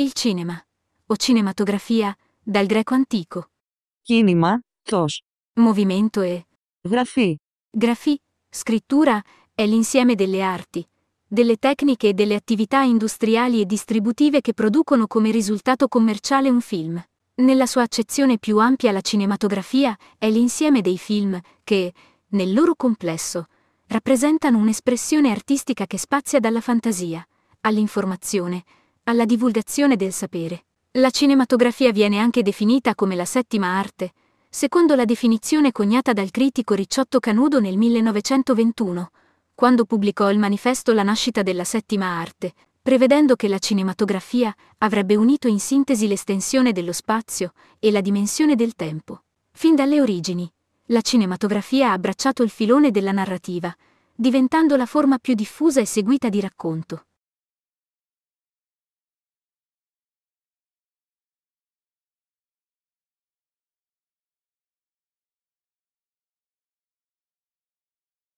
Il cinema, o cinematografia, dal greco antico. Cinema, tos. Movimento e. Grafì. Grafì, scrittura, è l'insieme delle arti, delle tecniche e delle attività industriali e distributive che producono come risultato commerciale un film. Nella sua accezione più ampia la cinematografia è l'insieme dei film che, nel loro complesso, rappresentano un'espressione artistica che spazia dalla fantasia, all'informazione, alla divulgazione del sapere. La cinematografia viene anche definita come la settima arte, secondo la definizione coniata dal critico Ricciotto Canudo nel 1921, quando pubblicò il manifesto La nascita della settima arte, prevedendo che la cinematografia avrebbe unito in sintesi l'estensione dello spazio e la dimensione del tempo. Fin dalle origini, la cinematografia ha abbracciato il filone della narrativa, diventando la forma più diffusa e seguita di racconto.